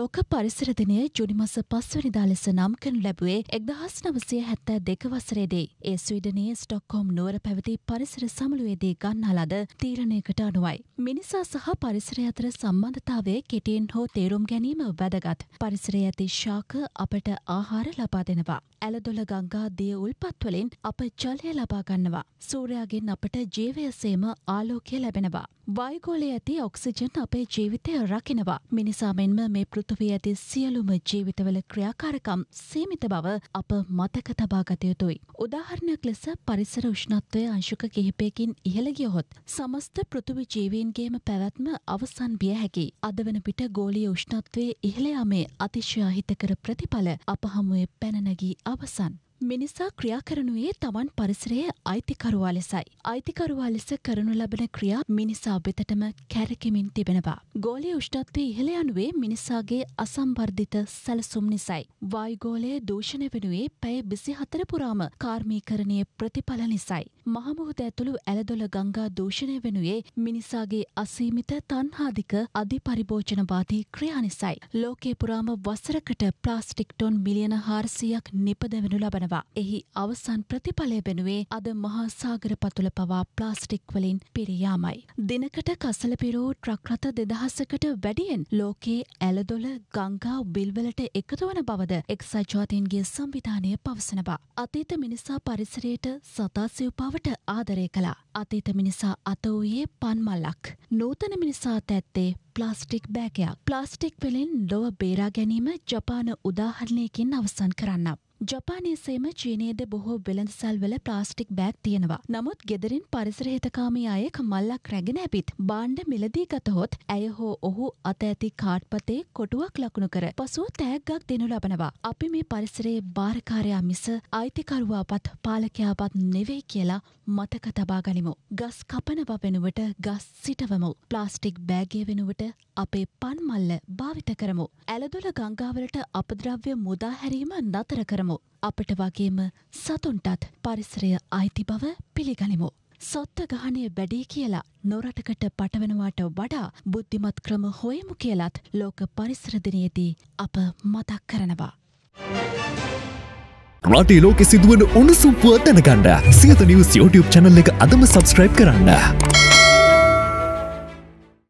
ලෝක පරිසර දිනය ජුනි මස 5 වෙනිදා ලෙස නම් කරනු ලැබුවේ 1972 වසරේදී. ඒ ස්වීඩනයේ ස්ටොක්හෝම් නුවර පැවති පරිසර සමුළුවේදී ගන්නා ලද තීරණයකට අනුවයි. මිනිසා සහ පරිසරය අතර සම්බන්ධතාවයේ කෙටියෙන් හෝ තේරුම් ගැනීම වැදගත්. පරිසරයේ ඇති ශාක අපට ආහාර ලබා දෙනවා. ඇලදොල ගංගා දිය උල්පත්වලින් අප ජලය ලබා ගන්නවා. සූර්යාගෙන් අපට ජීවය සේම ආලෝකය ලැබෙනවා. වයිගෝලේ ඇති ඔක්සිජන් අපේ ජීවිතය රකිනවා. මිනිසා මෙන්ම මේ පෘථවී ඇති සියලුම ජීවිතවල ක්‍රියාකාරකම් සීමිත බව අප මතක තබා ගතයුතුයි. උදාහරණයක් ලෙස පරිසර උෂ්ණත්වය අංශුක කිහිපයකින් ඉහළගියහොත් සමස්ත පෘතුවි ජීවීන්ගේම පැවැත්ම අවසන් බිය හැකි. අද වන පිට ගෝලිය උෂ්ණත්වයේ ඉහළයාමේ අතිශ්‍යාහිතකර ප්‍රතිඵල අපහමුවේ පැනනගී අවසන්. මිනිසා ක්‍රියා කරනුයේ තමන් පරිසරයේ අයිතිකරුවා ලෙසයි. අයිතිකරුවා ලෙස කරනු ලබන ක්‍රියා මිනිසා වෙතටම කැරකෙමින් තිබෙනවා. ගෝලය උෂ්ණත්වය ඉහළ යනුවේ මිනිසාගේ අසම්බර්ධිත සැලසුම් නිසයි. වායුගෝලය දූෂණය වෙනුවේ පැය බිසි හතර පුරාම කාර්මීකරණය ප්‍රතිඵල නිසයි. මහමුහුද ඇතුළු ඇලදොල ගංගා දූෂණය වෙනුවේ මිනිසාගේ අසීමිත තන්හාදික අධිපරිභෝජනවාදී ක්‍රියා නිසයි. ලෝකේ පුරාම වසරකට ප්ලාස්ටික් ටොන් මිලියන හාරසියක් නිපදවනු ලබන තිබෙනවා. එහි අවසන් ප්‍රතිඵලය වෙනුවේ අද මහා සාගර පතුල පවා ප්ලාස්ටික් වලින් පිරියාමයි. දිනකට කසලපිරෝ ට්‍රක් රථ දෙදහසකට වැඩියෙන් ලෝකයේ ඇලදොල ගංගා බිල්වලට එකතු වන බවද එක්සත් ජාතීන්ගේ සංවිධානය පවසනවා. අතීත මිනිසා පරිසරයට සතා සිව්පාවට ආදරය කළා. අතීත මිනිසා අත වූයේ පන්මල්ලක්. නූතන මිනිසා තැත්තේ ප්ලාස්ටික් බෑකයක්. ප්ලාස්ටික් වෙලෙන් ලොව බේරා ගැනීම ජපාන උදාහරණයකින් අවසන් කරන්න. ජපානය සේම චීනයේද බොහෝ වෙළඳසල් වල ප්ලාස්ටික් බෑග් තියෙනවා. නමුත් ගෙදරින් පරිසර හිතකාමී අයෙක් මල්ලක් රැගෙන ඇබිත් බාණ්ඩ මිලදී ගතහොත් ඇය හෝ ඔහු අත ඇති කාඩ්පතේ කොටුවක් ලකුණු කර පසුව තෑග්ගක් දෙනු ලබනවා. අපි මේ පරිසරයේ භාරකාරයා මිස අයිතිකරුවාපත් පාලකයාපත් නෙවෙයි කියලා මතක තබා ගනිමු. ගස් කපනවා වෙනුවට ගස් සිටවමු. ප්ලාස්ටික් බෑගය වෙනුවට අපේ පන්මල්ල භාවිත කරමු. ඇලදොල ගංගාවලට අපද්‍රව්‍ය මුදාහැරීම නතර කරමු. පිළිගනිමු. අපට වගේම සතුන්ටත් පරිසරය අයිති බව පිළිගනිමු. සොත්ත ගහනය වැඩේ කියලා නොරටකට පටවනවාට වඩා බුද්ධිමත් ක්‍රම හොයමු කියලත් ලෝක පරිසරදිනයේදී අප මතක් කරනවා. රටේ ලෝකෙ සිදුවන උණුසුම්පුව දැනගන්න සියත නිවස් YouTube චැනල් එක අදම සබස්ක්‍රයිබ් කරන්න.